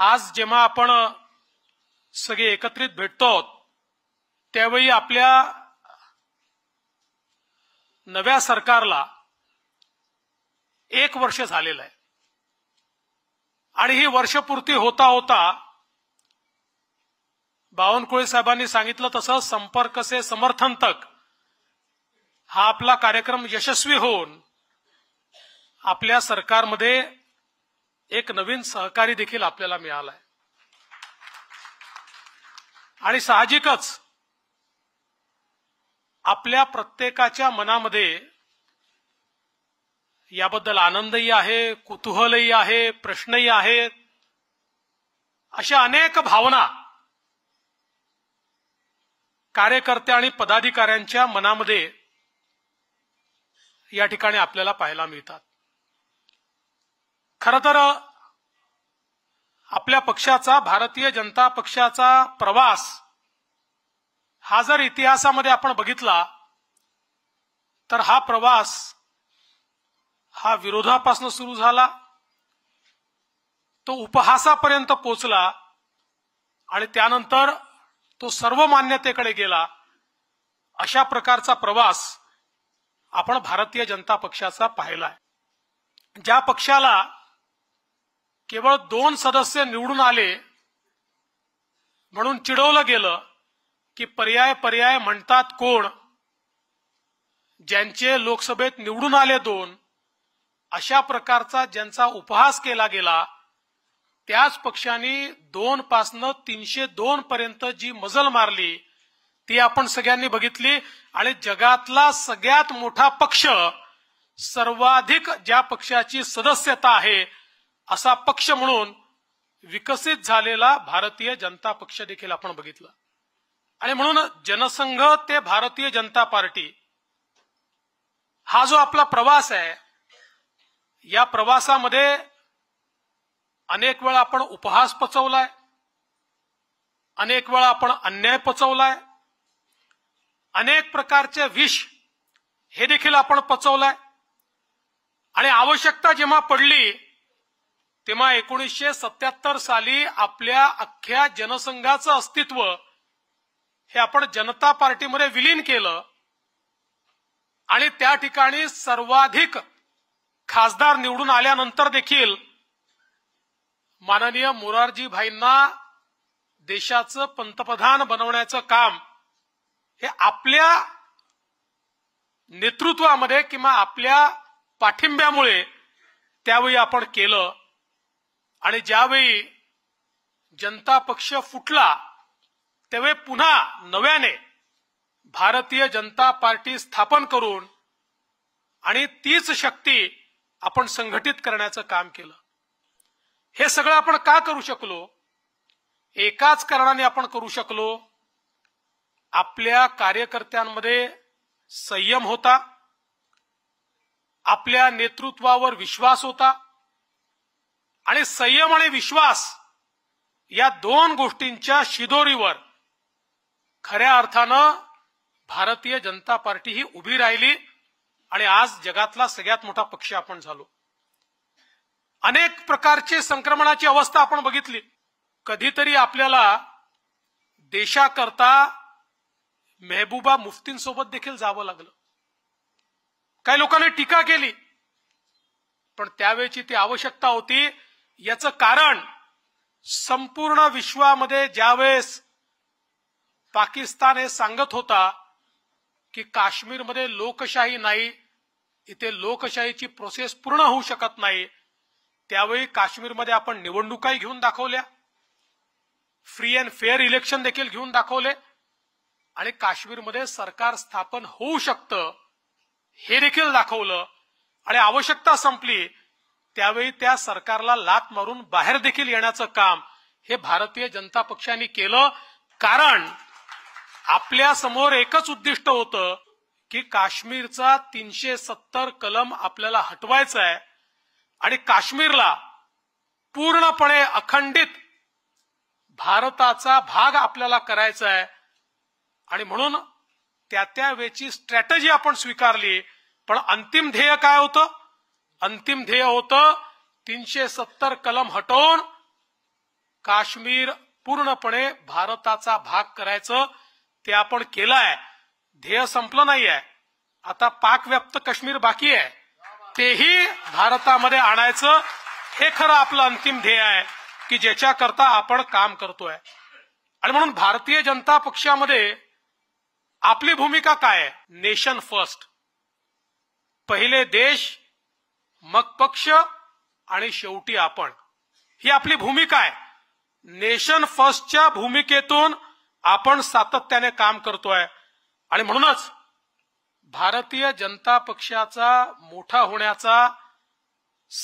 आज जेव्हा आपण सगळे एकत्रित भेटतो त्यावेळी आपल्या नव्या सरकारला एक वर्ष झालेलं आहे आणि ही वर्षपूर्ती होता होता बावनकुळे साहेबांनी सांगितलं तसं संपर्क से समर्थन तक हा आपला कार्यक्रम यशस्वी होऊन आपल्या सरकारमध्ये एक नवीन सहकारी देखील आपल्याला मिळालाय आणि साहजिकच आपल्या प्रत्येकाच्या मनामध्ये याबद्दल आनंदही आहे कुतूहलही आहे प्रश्नही आहेत अशा अनेक भावना कार्यकर्ते आणि पदाधिकाऱ्यांच्या मनामध्ये या ठिकाणी आपल्याला पाहायला मिळतात खर तर आपल्या पक्षाचा भारतीय जनता पक्षाचा प्रवास हा जर इतिहासामध्ये आपण बघितला तर हा प्रवास हा विरोधापासून सुरू झाला तो उपहासापर्यंत पोचला आणि त्यानंतर तो सर्व मान्यतेकडे गेला अशा प्रकारचा प्रवास आपण भारतीय जनता पक्षाचा पाहिला आहे ज्या पक्षाला केवळ दोन सदस्य निवडून आले म्हणून चिडवलं गेलं की पर्याय पर्याय म्हणतात कोण ज्यांचे लोकसभेत निवडून आले दोन अशा प्रकारचा ज्यांचा उपहास केला गेला त्याच पक्षांनी दोन पासनं तीनशे दोन पर्यंत जी मजल मारली ती आपण सगळ्यांनी बघितली आणि जगातला सगळ्यात मोठा पक्ष सर्वाधिक ज्या पक्षाची सदस्यता आहे असा पक्ष म्हणून विकसित झालेला भारतीय जनता पक्ष देखील आपण बघितला आणि म्हणून जनसंघ ते भारतीय जनता पार्टी हा जो आपला प्रवास आहे या प्रवासामध्ये अनेक वेळा आपण उपहास पचवलाय अनेक वेळा आपण अन्याय पचवलाय अनेक प्रकारचे विष हे देखील आपण पचवलाय आणि आवश्यकता जेव्हा पडली तेव्हा एकोणीसशे सत्याहत्तर साली आपल्या अख्ख्या जनसंघाचं अस्तित्व हे आपण जनता पार्टीमध्ये विलीन केलं आणि त्या ठिकाणी सर्वाधिक खासदार निवडून आल्यानंतर देखील माननीय भाईंना देशाचं पंतप्रधान बनवण्याचं काम हे आपल्या नेतृत्वामध्ये किंवा आपल्या पाठिंब्यामुळे त्यावेळी आपण केलं आणि ज्यावेळी जनता पक्ष फुटला त्यावेळी पुन्हा नव्याने भारतीय जनता पार्टी स्थापन करून आणि तीच शक्ती आपण संघटित करण्याचं काम केलं हे सगळं आपण का करू शकलो एकाच कारणाने आपण करू शकलो आपल्या कार्यकर्त्यांमध्ये संयम होता आपल्या नेतृत्वावर विश्वास होता आणि संयम आणि विश्वास या दोन गोष्टींच्या शिदोरीवर खऱ्या अर्थानं भारतीय जनता पार्टी ही उभी राहिली आणि आज जगातला सगळ्यात मोठा पक्ष आपण झालो अनेक प्रकारचे संक्रमणाची अवस्था आपण बघितली कधीतरी आपल्याला देशाकरता मेहबूबा मुफ्तींसोबत देखील जावं लागलं काही लोकांनी टीका केली पण त्यावेळेची ती आवश्यकता होती याचं कारण संपूर्ण विश्वामध्ये ज्यावेळेस पाकिस्तान हे सांगत होता की काश्मीरमध्ये लोकशाही नाही इथे लोकशाहीची प्रोसेस पूर्ण होऊ शकत नाही त्यावेळी काश्मीरमध्ये आपण निवडणुकाही घेऊन दाखवल्या फ्री अँड फेअर इलेक्शन देखील घेऊन दाखवले आणि काश्मीरमध्ये सरकार स्थापन होऊ शकतं हे देखील दाखवलं आणि आवश्यकता संपली त्यावेळी त्या सरकारला लात मारून बाहेर देखील येण्याचं काम हे भारतीय जनता पक्षाने केलं कारण आपल्या समोर एकच उद्दिष्ट होतं की काश्मीरचा तीनशे सत्तर कलम आपल्याला हटवायचा आहे आणि काश्मीरला पूर्णपणे अखंडित भारताचा भाग आपल्याला करायचा आहे आणि म्हणून त्या त्यावेळेची स्ट्रॅटजी आपण स्वीकारली पण अंतिम ध्येय काय होतं अंतिम ध्येय होतं तीनशे सत्तर कलम हटवून काश्मीर पूर्णपणे भारताचा भाग करायचं ते आपण केलं आहे ध्येय संपलं नाहीये आता पाक व्याप्त काश्मीर बाकी आहे तेही भारतामध्ये आणायचं हे खरं आपलं अंतिम ध्येय आहे की ज्याच्याकरता आपण काम करतोय आणि म्हणून भारतीय जनता पक्षामध्ये आपली भूमिका काय नेशन फर्स्ट पहिले देश मग पक्ष आणि शेवटी आपण ही आपली भूमिका आहे नेशन फर्स्टच्या भूमिकेतून आपण सातत्याने काम करतोय आणि म्हणूनच भारतीय जनता पक्षाचा मोठा होण्याचा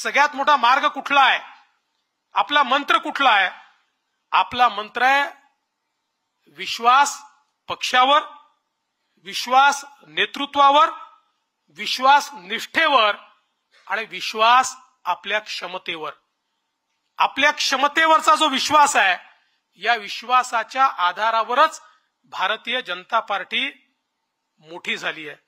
सगळ्यात मोठा मार्ग कुठला आहे आपला मंत्र कुठला आहे आपला मंत्र आहे विश्वास पक्षावर विश्वास नेतृत्वावर विश्वास निष्ठेवर आणि विश्वास आपल्या क्षमतेवर आपल्या क्षमतेवरचा जो विश्वास आहे या विश्वासाच्या आधारावरच भारतीय जनता पार्टी मोठी झाली आहे